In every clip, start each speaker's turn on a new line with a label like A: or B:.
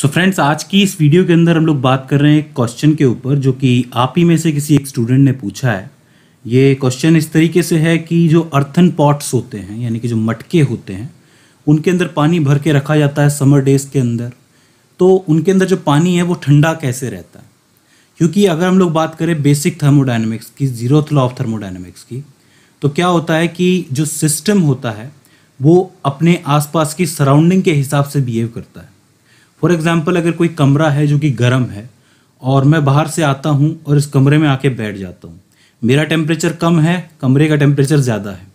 A: सो so friends आज की इस वीडियो के अंदर हम लोग बात कर रहे हैं एक क्वेश्चन के ऊपर जो कि आप ही में से किसी एक स्टूडेंट ने पूछा है ये क्वेश्चन इस तरीके से है कि जो अर्थन पॉट्स होते हैं यानी कि जो मटके होते हैं उनके अंदर पानी भर के रखा जाता है समर डेज़ के अंदर तो उनके अंदर जो पानी है वो ठंडा कैसे रहता है क्योंकि अगर हम लोग बात करें बेसिक थर्मोडाइनमिक्स की जीरो लॉ ऑफ थर्मोडाइनमिक्स की तो क्या होता है कि जो सिस्टम होता है वो अपने आसपास की सराउंडिंग के हिसाब से बिहेव करता है फॉर एग्ज़ाम्पल अगर कोई कमरा है जो कि गर्म है और मैं बाहर से आता हूँ और इस कमरे में आके बैठ जाता हूँ मेरा टेम्परेचर कम है कमरे का टेम्परेचर ज़्यादा है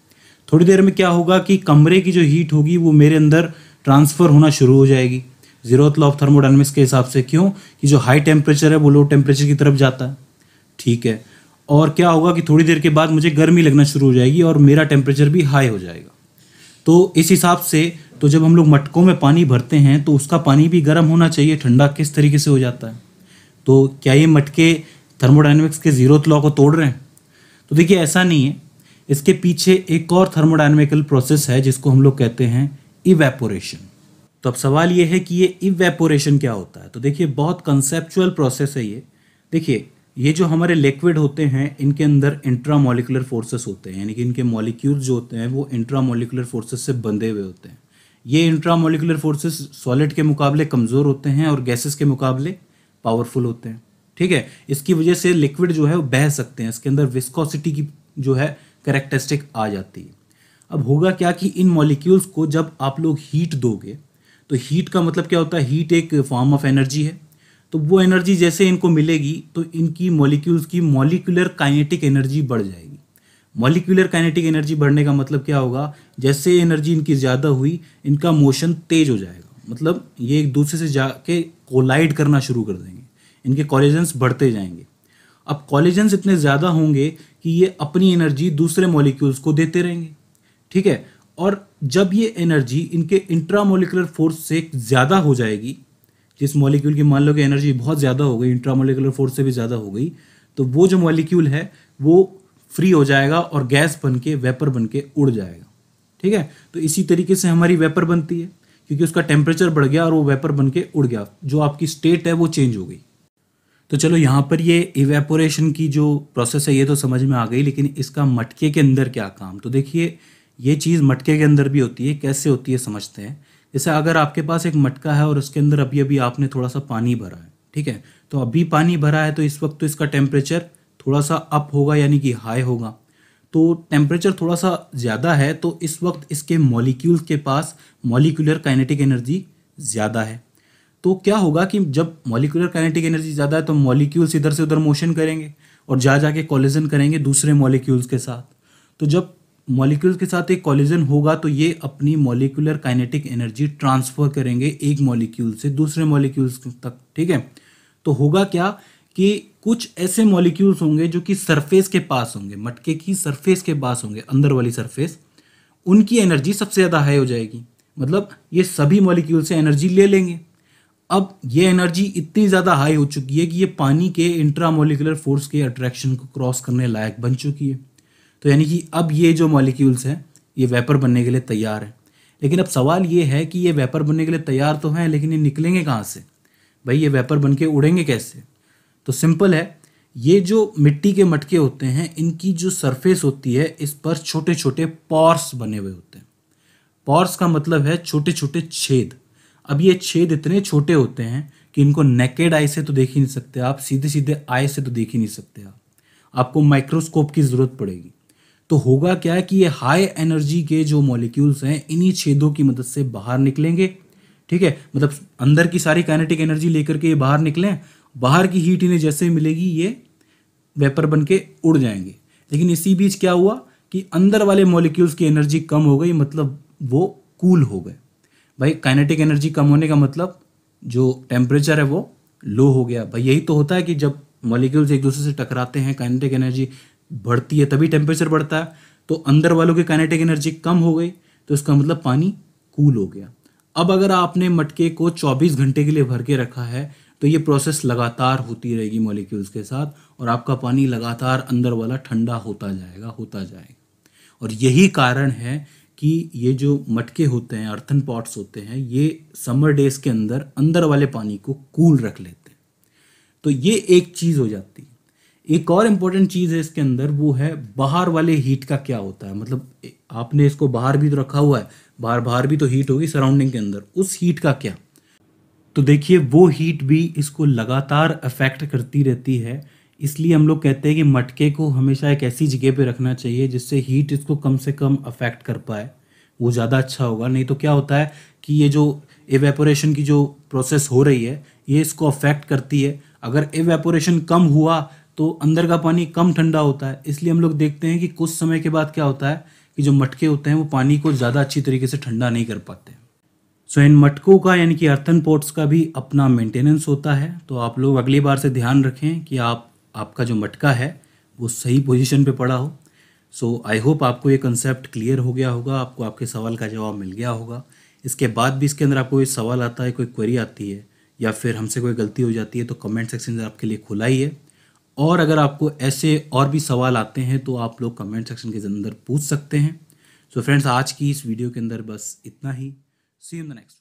A: थोड़ी देर में क्या होगा कि कमरे की जो हीट होगी वो मेरे अंदर ट्रांसफ़र होना शुरू हो जाएगी जीरोथ लॉ ऑफ थर्मोडाइनमिक्स के हिसाब से क्यों कि जो हाई टेम्परेचर है वो लो टेम्परेचर की तरफ जाता है ठीक है और क्या होगा कि थोड़ी देर के बाद मुझे गर्मी लगना शुरू हो जाएगी और मेरा टेम्परेचर भी हाई हो जाएगा तो इस हिसाब से तो जब हम लोग मटकों में पानी भरते हैं तो उसका पानी भी गर्म होना चाहिए ठंडा किस तरीके से हो जाता है तो क्या ये मटके थर्मोडाइनमिक्स के जीरो लॉ को तोड़ रहे हैं तो देखिए ऐसा नहीं है इसके पीछे एक और थर्मोडाइनमिकल प्रोसेस है जिसको हम लोग कहते हैं इवेपोरेशन तो अब सवाल ये है कि ये इवेपोरेशन क्या होता है तो देखिए बहुत कंसेप्चुअल प्रोसेस है ये देखिए ये जो हमारे लिक्विड होते हैं इनके अंदर इंट्रामोलिकुलर फोर्सेस होते हैं यानी कि इनके मॉलिक्यूल जो होते हैं वो इंट्रामोलिकुलर फोर्सेस से बंधे हुए होते हैं ये इंट्रामोलिकुलर फोर्सेस सॉलिड के मुकाबले कमज़ोर होते हैं और गैसेस के मुकाबले पावरफुल होते हैं ठीक है इसकी वजह से लिक्विड जो है वो बह सकते हैं इसके अंदर विस्कोसिटी की जो है करेक्टरिस्टिक आ जाती है अब होगा क्या कि इन मॉलिक्यूल्स को जब आप लोग हीट दोगे तो हीट का मतलब क्या होता है हीट एक फॉर्म ऑफ एनर्जी है तो वो एनर्जी जैसे इनको मिलेगी तो इनकी मॉलिक्यूल्स की मॉलिकुलर काइनेटिक एनर्जी बढ़ जाएगी मॉलिक्यूलर काइनेटिक एनर्जी बढ़ने का मतलब क्या होगा जैसे एनर्जी इनकी ज़्यादा हुई इनका मोशन तेज हो जाएगा मतलब ये एक दूसरे से जाके कोलाइड करना शुरू कर देंगे इनके कॉलेजेंस बढ़ते जाएंगे अब कॉलेजेंस इतने ज़्यादा होंगे कि ये अपनी एनर्जी दूसरे मॉलिक्यूल्स को देते रहेंगे ठीक है और जब ये एनर्जी इनके इंट्रामोलिकुलर फोर्स से ज़्यादा हो जाएगी जिस मॉलिक्यूल की मान लो कि एनर्जी बहुत ज़्यादा हो गई इंट्रामोलिकुलर फोर्स से भी ज़्यादा हो गई तो वो जो मॉलिक्यूल है वो फ्री हो जाएगा और गैस बन के वेपर बन के उड़ जाएगा ठीक है तो इसी तरीके से हमारी वेपर बनती है क्योंकि उसका टेम्परेचर बढ़ गया और वो वेपर बन के उड़ गया जो आपकी स्टेट है वो चेंज हो गई तो चलो यहाँ पर ये इवेपोरेशन की जो प्रोसेस है ये तो समझ में आ गई लेकिन इसका मटके के अंदर क्या काम तो देखिए ये चीज़ मटके के अंदर भी होती है कैसे होती है समझते हैं जैसे अगर आपके पास एक मटका है और उसके अंदर अभी अभी आपने थोड़ा सा पानी भरा है ठीक है तो अभी पानी भरा है तो इस वक्त तो इसका टेम्परेचर थोड़ा सा अप होगा यानी कि हाई होगा तो टेम्परेचर थोड़ा सा ज़्यादा है तो इस वक्त इसके मॉलिक्यूल के पास मॉलिकुलर काइनेटिक एनर्जी ज़्यादा है तो क्या होगा कि जब मॉलिकुलर काइनेटिक एनर्जी ज़्यादा है तो मॉलिक्यूल्स इधर से उधर मोशन करेंगे और जा जाके कॉलिजन करेंगे दूसरे मॉलिक्यूल्स के साथ तो जब मॉलिक्यूल्स के साथ एक कॉलिजन होगा तो ये अपनी मॉलिकुलर काइनेटिक एनर्जी ट्रांसफ़र करेंगे एक मॉलिक्यूल से दूसरे मॉलिक्यूल्स तक ठीक है तो होगा क्या कि कुछ ऐसे मॉलिक्यूल्स होंगे जो कि सरफेस के पास होंगे मटके की सरफेस के पास होंगे अंदर वाली सरफेस उनकी एनर्जी सबसे ज़्यादा हाई हो जाएगी मतलब ये सभी मॉलिक्यूल से एनर्जी ले लेंगे अब ये एनर्जी इतनी ज़्यादा हाई हो चुकी है कि ये पानी के इंट्रामोलिकुलर फोर्स के अट्रैक्शन को क्रॉस करने लायक बन चुकी है तो यानी कि अब ये जो मॉलिक्यूल्स हैं ये वेपर बनने के लिए तैयार है लेकिन अब सवाल ये है कि ये वेपर बनने के लिए तैयार तो हैं लेकिन ये निकलेंगे कहाँ से भाई ये वेपर बन के उड़ेंगे कैसे तो सिंपल है ये जो मिट्टी के मटके होते हैं इनकी जो सरफेस होती है इस पर छोटे छोटे पॉर्स बने हुए होते हैं पॉर्स का मतलब है छोटे छोटे छेद अब ये छेद इतने छोटे होते हैं कि इनको नेकेड आई से तो देख ही नहीं सकते आप सीधे सीधे आई से तो देख ही नहीं सकते आप आपको माइक्रोस्कोप की ज़रूरत पड़ेगी तो होगा क्या है कि ये हाई एनर्जी के जो मॉलिक्यूल्स हैं इन्हीं छेदों की मदद से बाहर निकलेंगे ठीक है मतलब अंदर की सारी काइनेटिक एनर्जी लेकर के ये बाहर निकलें बाहर की हीट इन्हें जैसे मिलेगी ये वेपर बन के उड़ जाएंगे लेकिन इसी बीच क्या हुआ कि अंदर वाले मॉलिक्यूल्स की एनर्जी कम हो गई मतलब वो कूल हो गए भाई काइनेटिक एनर्जी कम होने का मतलब जो टेम्परेचर है वो लो हो गया भाई यही तो होता है कि जब मॉलिक्यूल्स एक दूसरे से टकराते हैं काइनेटिक एनर्जी बढ़ती है तभी टेम्परेचर बढ़ता है तो अंदर वालों की काइनेटिक एनर्जी कम हो गई तो इसका मतलब पानी कूल हो गया अब अगर आपने मटके को 24 घंटे के लिए भर के रखा है तो ये प्रोसेस लगातार होती रहेगी मॉलिक्यूल्स के साथ और आपका पानी लगातार अंदर वाला ठंडा होता जाएगा होता जाएगा और यही कारण है कि ये जो मटके होते हैं अर्थन पॉट्स होते हैं ये समर डेज के अंदर अंदर वाले पानी को कूल रख लेते हैं तो ये एक चीज़ हो जाती है एक और इम्पॉर्टेंट चीज़ है इसके अंदर वो है बाहर वाले हीट का क्या होता है मतलब आपने इसको बाहर भी तो रखा हुआ है बाहर बाहर भी तो हीट होगी सराउंडिंग के अंदर उस हीट का क्या तो देखिए वो हीट भी इसको लगातार अफेक्ट करती रहती है इसलिए हम लोग कहते हैं कि मटके को हमेशा एक ऐसी जगह पे रखना चाहिए जिससे हीट इसको कम से कम अफेक्ट कर पाए वो ज़्यादा अच्छा होगा नहीं तो क्या होता है कि ये जो एवेपोरेशन की जो प्रोसेस हो रही है ये इसको अफेक्ट करती है अगर एवेपोरेशन कम हुआ तो अंदर का पानी कम ठंडा होता है इसलिए हम लोग देखते हैं कि कुछ समय के बाद क्या होता है कि जो मटके होते हैं वो पानी को ज़्यादा अच्छी तरीके से ठंडा नहीं कर पाते सो इन मटकों का यानी कि अर्थन पोर्ट्स का भी अपना मेंटेनेंस होता है तो आप लोग अगली बार से ध्यान रखें कि आप आपका जो मटका है वो सही पोजीशन पे पड़ा हो सो आई होप आपको ये कंसेप्ट क्लियर हो गया होगा आपको आपके सवाल का जवाब मिल गया होगा इसके बाद भी इसके अंदर आपको कोई सवाल आता है कोई क्वेरी आती है या फिर हमसे कोई गलती हो जाती है तो कमेंट सेक्शन आपके लिए खुला ही है और अगर आपको ऐसे और भी सवाल आते हैं तो आप लोग कमेंट सेक्शन के अंदर पूछ सकते हैं सो so फ्रेंड्स आज की इस वीडियो के अंदर बस इतना ही See you in the next one.